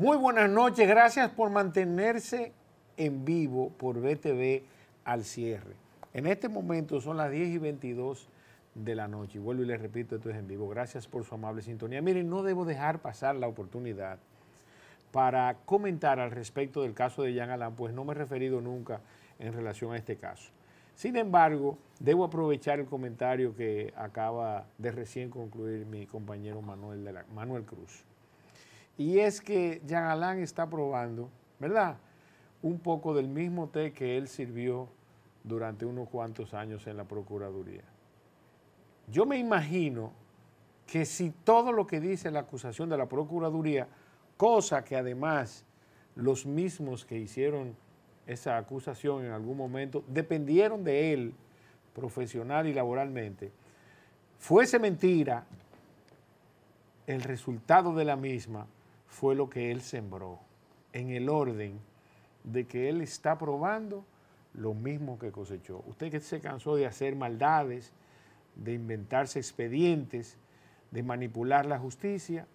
Muy buenas noches, gracias por mantenerse en vivo por BTV al cierre. En este momento son las 10 y 22 de la noche. Y vuelvo y les repito, esto es en vivo. Gracias por su amable sintonía. Miren, no debo dejar pasar la oportunidad para comentar al respecto del caso de Jean Alain, pues no me he referido nunca en relación a este caso. Sin embargo, debo aprovechar el comentario que acaba de recién concluir mi compañero Manuel Cruz. Y es que Jean Alain está probando, ¿verdad? Un poco del mismo té que él sirvió durante unos cuantos años en la Procuraduría. Yo me imagino que si todo lo que dice la acusación de la Procuraduría, cosa que además los mismos que hicieron esa acusación en algún momento dependieron de él profesional y laboralmente, fuese mentira, el resultado de la misma fue lo que él sembró, en el orden de que él está probando lo mismo que cosechó. Usted que se cansó de hacer maldades, de inventarse expedientes, de manipular la justicia,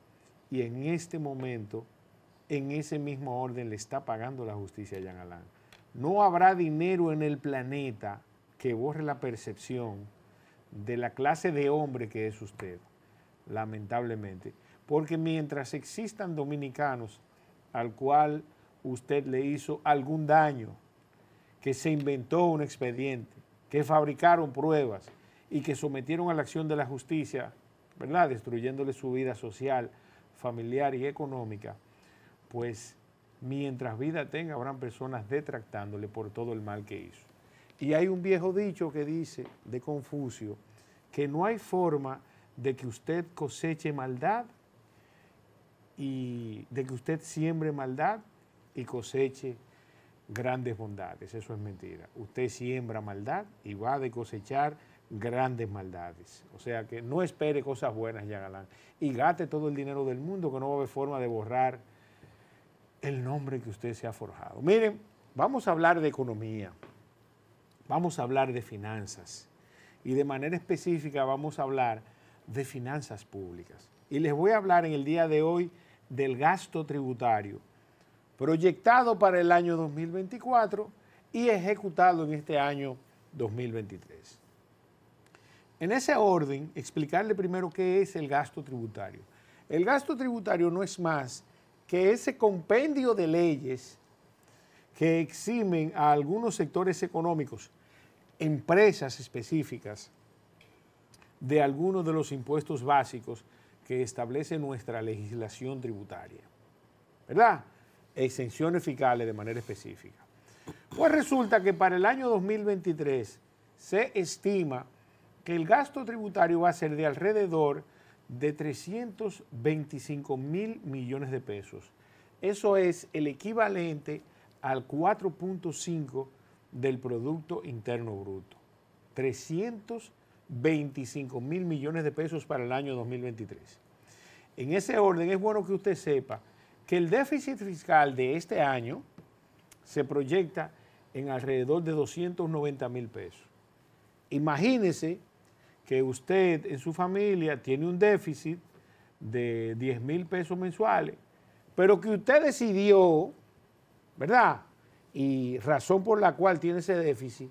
y en este momento, en ese mismo orden, le está pagando la justicia a Jean Alain. No habrá dinero en el planeta que borre la percepción de la clase de hombre que es usted, lamentablemente porque mientras existan dominicanos al cual usted le hizo algún daño, que se inventó un expediente, que fabricaron pruebas y que sometieron a la acción de la justicia, ¿verdad? Destruyéndole su vida social, familiar y económica, pues mientras vida tenga habrán personas detractándole por todo el mal que hizo. Y hay un viejo dicho que dice de Confucio que no hay forma de que usted coseche maldad y de que usted siembre maldad y coseche grandes bondades. Eso es mentira. Usted siembra maldad y va a cosechar grandes maldades. O sea que no espere cosas buenas, ya Galán. Y gate todo el dinero del mundo, que no va a haber forma de borrar el nombre que usted se ha forjado. Miren, vamos a hablar de economía, vamos a hablar de finanzas y de manera específica vamos a hablar de finanzas públicas. Y les voy a hablar en el día de hoy del gasto tributario proyectado para el año 2024 y ejecutado en este año 2023. En ese orden, explicarle primero qué es el gasto tributario. El gasto tributario no es más que ese compendio de leyes que eximen a algunos sectores económicos, empresas específicas, de algunos de los impuestos básicos que establece nuestra legislación tributaria. ¿Verdad? Exenciones fiscales de manera específica. Pues resulta que para el año 2023 se estima que el gasto tributario va a ser de alrededor de 325 mil millones de pesos. Eso es el equivalente al 4.5 del Producto Interno Bruto. 325 25 mil millones de pesos para el año 2023. En ese orden, es bueno que usted sepa que el déficit fiscal de este año se proyecta en alrededor de 290 mil pesos. Imagínese que usted en su familia tiene un déficit de 10 mil pesos mensuales, pero que usted decidió, ¿verdad? Y razón por la cual tiene ese déficit,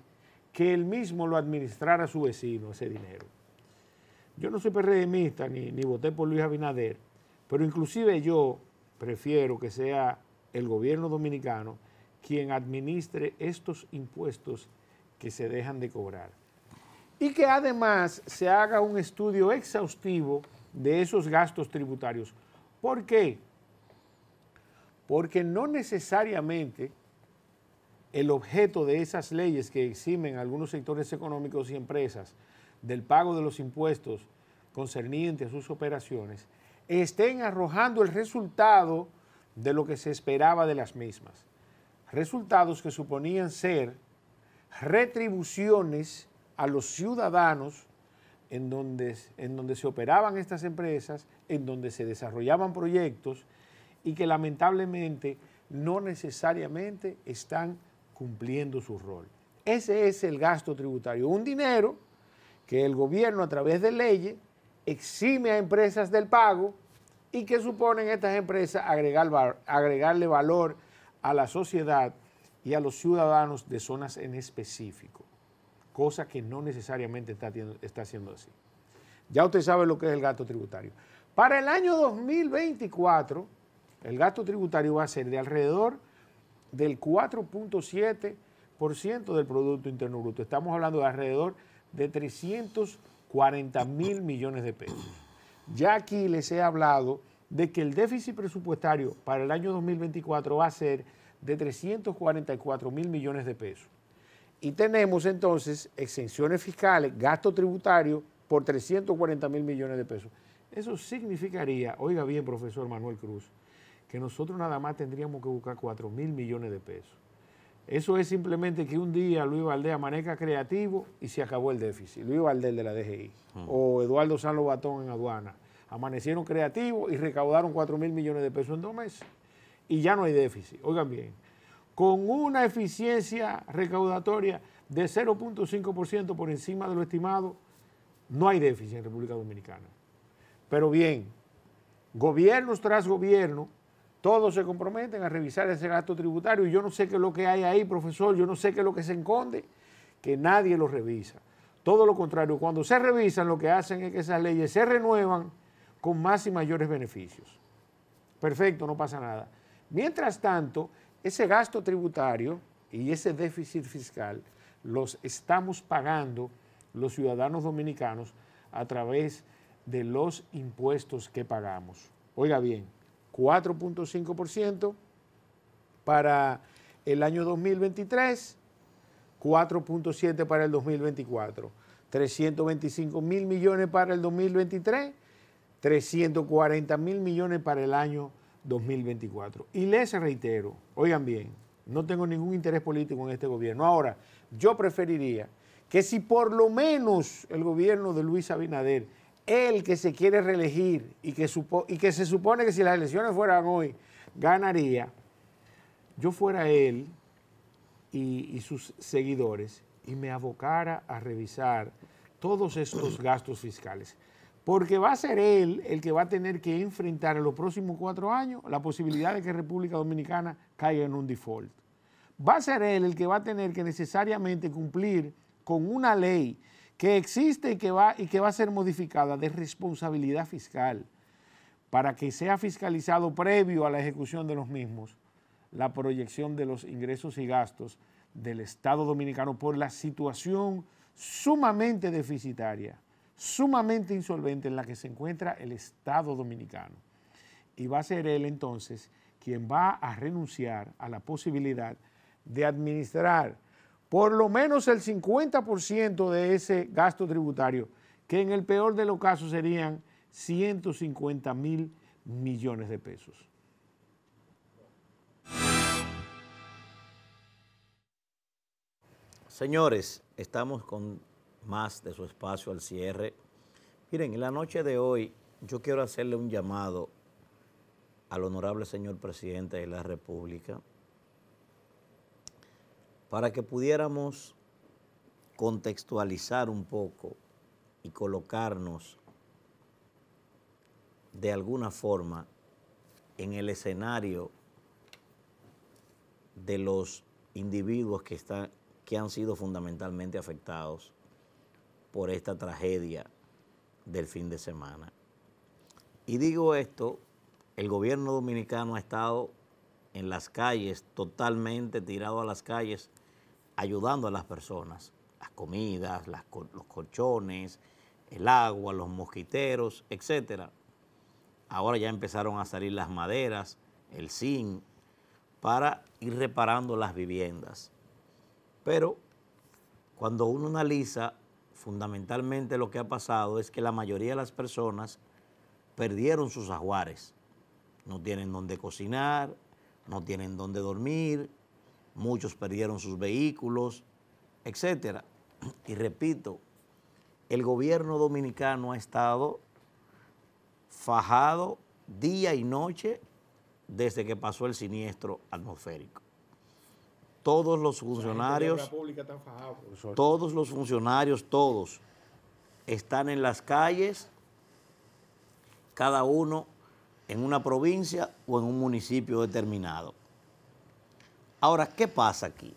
que él mismo lo administrara a su vecino, ese dinero. Yo no soy PRMista ni, ni voté por Luis Abinader, pero inclusive yo prefiero que sea el gobierno dominicano quien administre estos impuestos que se dejan de cobrar. Y que además se haga un estudio exhaustivo de esos gastos tributarios. ¿Por qué? Porque no necesariamente el objeto de esas leyes que eximen a algunos sectores económicos y empresas del pago de los impuestos concernientes a sus operaciones estén arrojando el resultado de lo que se esperaba de las mismas. Resultados que suponían ser retribuciones a los ciudadanos en donde, en donde se operaban estas empresas, en donde se desarrollaban proyectos y que lamentablemente no necesariamente están cumpliendo su rol. Ese es el gasto tributario, un dinero que el gobierno a través de leyes exime a empresas del pago y que suponen estas empresas agregarle valor a la sociedad y a los ciudadanos de zonas en específico, cosa que no necesariamente está, está haciendo así. Ya usted sabe lo que es el gasto tributario. Para el año 2024, el gasto tributario va a ser de alrededor del 4.7% del Producto Interno Bruto. Estamos hablando de alrededor de 340 mil millones de pesos. Ya aquí les he hablado de que el déficit presupuestario para el año 2024 va a ser de 344 mil millones de pesos. Y tenemos entonces exenciones fiscales, gasto tributario por 340 mil millones de pesos. Eso significaría, oiga bien, profesor Manuel Cruz, que nosotros nada más tendríamos que buscar 4 mil millones de pesos. Eso es simplemente que un día Luis Valdés amanezca creativo y se acabó el déficit. Luis Valdés de la DGI mm. o Eduardo San Batón en aduana. Amanecieron creativos y recaudaron 4 mil millones de pesos en dos meses. Y ya no hay déficit. Oigan bien, con una eficiencia recaudatoria de 0.5% por encima de lo estimado, no hay déficit en República Dominicana. Pero bien, gobiernos tras gobierno todos se comprometen a revisar ese gasto tributario y yo no sé qué es lo que hay ahí, profesor, yo no sé qué es lo que se enconde, que nadie lo revisa. Todo lo contrario, cuando se revisan lo que hacen es que esas leyes se renuevan con más y mayores beneficios. Perfecto, no pasa nada. Mientras tanto, ese gasto tributario y ese déficit fiscal los estamos pagando los ciudadanos dominicanos a través de los impuestos que pagamos. Oiga bien, 4.5% para el año 2023, 4.7 para el 2024, 325 mil millones para el 2023, 340 mil millones para el año 2024. Y les reitero, oigan bien, no tengo ningún interés político en este gobierno. Ahora, yo preferiría que si por lo menos el gobierno de Luis Abinader el que se quiere reelegir y que, y que se supone que si las elecciones fueran hoy, ganaría, yo fuera él y, y sus seguidores y me abocara a revisar todos estos gastos fiscales. Porque va a ser él el que va a tener que enfrentar en los próximos cuatro años la posibilidad de que República Dominicana caiga en un default. Va a ser él el que va a tener que necesariamente cumplir con una ley que existe y que, va, y que va a ser modificada de responsabilidad fiscal para que sea fiscalizado previo a la ejecución de los mismos la proyección de los ingresos y gastos del Estado dominicano por la situación sumamente deficitaria, sumamente insolvente en la que se encuentra el Estado dominicano. Y va a ser él entonces quien va a renunciar a la posibilidad de administrar por lo menos el 50% de ese gasto tributario, que en el peor de los casos serían 150 mil millones de pesos. Señores, estamos con más de su espacio al cierre. Miren, en la noche de hoy yo quiero hacerle un llamado al honorable señor presidente de la República, para que pudiéramos contextualizar un poco y colocarnos de alguna forma en el escenario de los individuos que, están, que han sido fundamentalmente afectados por esta tragedia del fin de semana. Y digo esto, el gobierno dominicano ha estado en las calles, totalmente tirado a las calles, ayudando a las personas, las comidas, los colchones, el agua, los mosquiteros, etc. Ahora ya empezaron a salir las maderas, el zinc, para ir reparando las viviendas. Pero cuando uno analiza fundamentalmente lo que ha pasado es que la mayoría de las personas perdieron sus ajuares. No tienen dónde cocinar, no tienen dónde dormir, muchos perdieron sus vehículos, etc. Y repito, el gobierno dominicano ha estado fajado día y noche desde que pasó el siniestro atmosférico. Todos los funcionarios, todos los funcionarios, todos, están en las calles, cada uno en una provincia o en un municipio determinado. Ahora, ¿qué pasa aquí?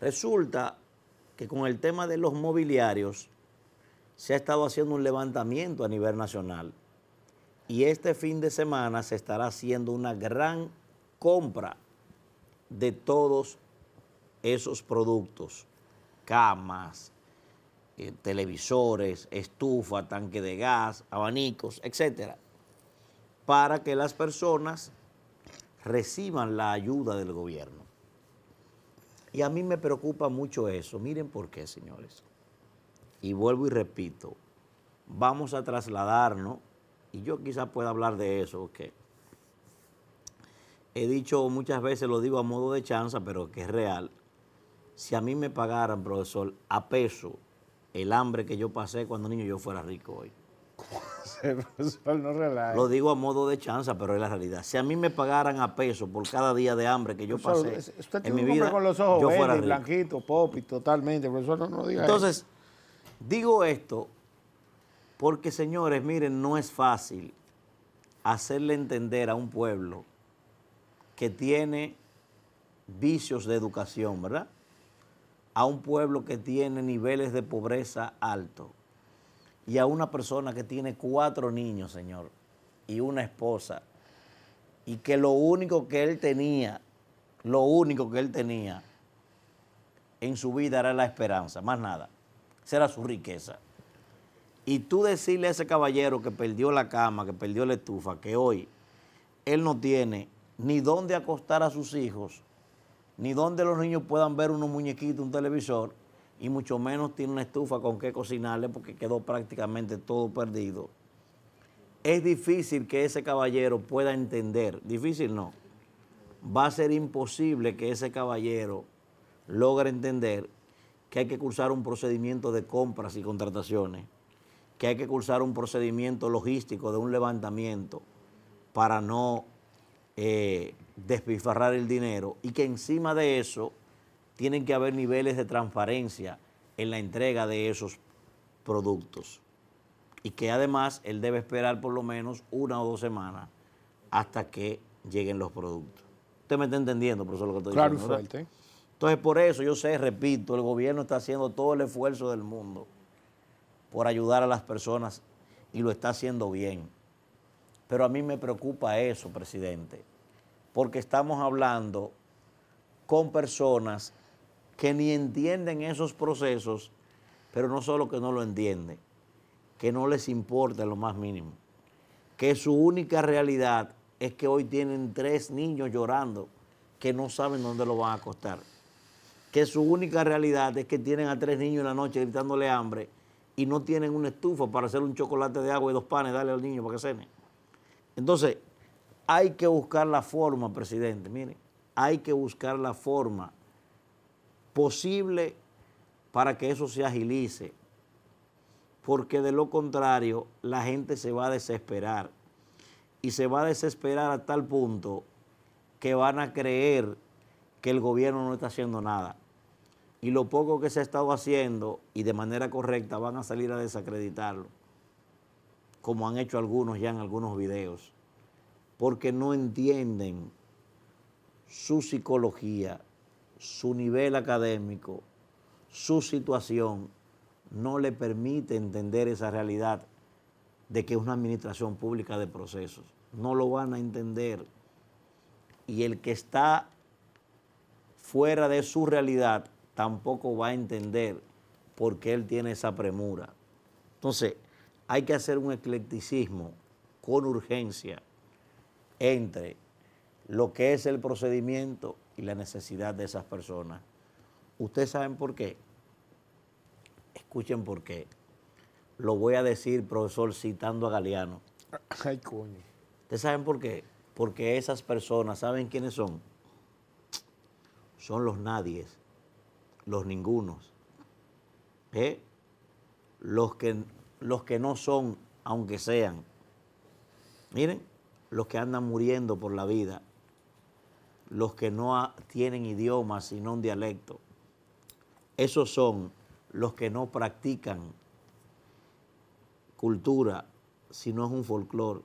Resulta que con el tema de los mobiliarios se ha estado haciendo un levantamiento a nivel nacional y este fin de semana se estará haciendo una gran compra de todos esos productos, camas, eh, televisores, estufa, tanque de gas, abanicos, etcétera, para que las personas reciban la ayuda del gobierno. Y a mí me preocupa mucho eso. Miren por qué, señores. Y vuelvo y repito, vamos a trasladarnos, y yo quizás pueda hablar de eso, porque he dicho muchas veces, lo digo a modo de chanza, pero que es real, si a mí me pagaran, profesor, a peso el hambre que yo pasé cuando niño, yo fuera rico hoy. Lo digo a modo de chanza, pero es la realidad. Si a mí me pagaran a peso por cada día de hambre que yo pasé en mi vida, con los ojos yo blanquito, popi, totalmente, no, diga Entonces, digo esto porque, señores, miren, no es fácil hacerle entender a un pueblo que tiene vicios de educación, ¿verdad? A un pueblo que tiene niveles de pobreza altos y a una persona que tiene cuatro niños, Señor, y una esposa, y que lo único que él tenía, lo único que él tenía en su vida era la esperanza, más nada, esa era su riqueza. Y tú decirle a ese caballero que perdió la cama, que perdió la estufa, que hoy él no tiene ni dónde acostar a sus hijos, ni dónde los niños puedan ver unos muñequitos, un televisor, y mucho menos tiene una estufa con qué cocinarle porque quedó prácticamente todo perdido. Es difícil que ese caballero pueda entender, difícil no, va a ser imposible que ese caballero logre entender que hay que cursar un procedimiento de compras y contrataciones, que hay que cursar un procedimiento logístico de un levantamiento para no eh, el dinero y que encima de eso tienen que haber niveles de transparencia en la entrega de esos productos. Y que además él debe esperar por lo menos una o dos semanas hasta que lleguen los productos. Usted me está entendiendo, profesor, lo que estoy claro diciendo. Claro, fuerte. Entonces, por eso yo sé, repito, el gobierno está haciendo todo el esfuerzo del mundo por ayudar a las personas y lo está haciendo bien. Pero a mí me preocupa eso, presidente, porque estamos hablando con personas que ni entienden esos procesos, pero no solo que no lo entienden, que no les importa lo más mínimo, que su única realidad es que hoy tienen tres niños llorando que no saben dónde lo van a acostar, que su única realidad es que tienen a tres niños en la noche gritándole hambre y no tienen una estufa para hacer un chocolate de agua y dos panes, darle al niño para que cene. Entonces, hay que buscar la forma, presidente, mire, hay que buscar la forma posible para que eso se agilice, porque de lo contrario la gente se va a desesperar y se va a desesperar a tal punto que van a creer que el gobierno no está haciendo nada. Y lo poco que se ha estado haciendo y de manera correcta van a salir a desacreditarlo, como han hecho algunos ya en algunos videos, porque no entienden su psicología, su nivel académico, su situación, no le permite entender esa realidad de que es una administración pública de procesos. No lo van a entender. Y el que está fuera de su realidad tampoco va a entender por qué él tiene esa premura. Entonces, hay que hacer un eclecticismo con urgencia entre lo que es el procedimiento y la necesidad de esas personas. Ustedes saben por qué. Escuchen por qué. Lo voy a decir, profesor, citando a Galeano. Ay, coño. ¿Ustedes saben por qué? Porque esas personas, ¿saben quiénes son? Son los nadies, los ningunos. ¿eh? Los, que, los que no son, aunque sean. Miren, los que andan muriendo por la vida, los que no tienen idioma sino un dialecto. Esos son los que no practican cultura sino es un folclore.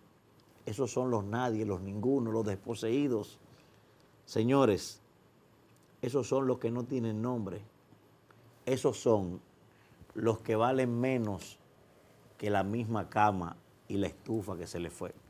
Esos son los nadie, los ninguno, los desposeídos. Señores, esos son los que no tienen nombre. Esos son los que valen menos que la misma cama y la estufa que se les fue.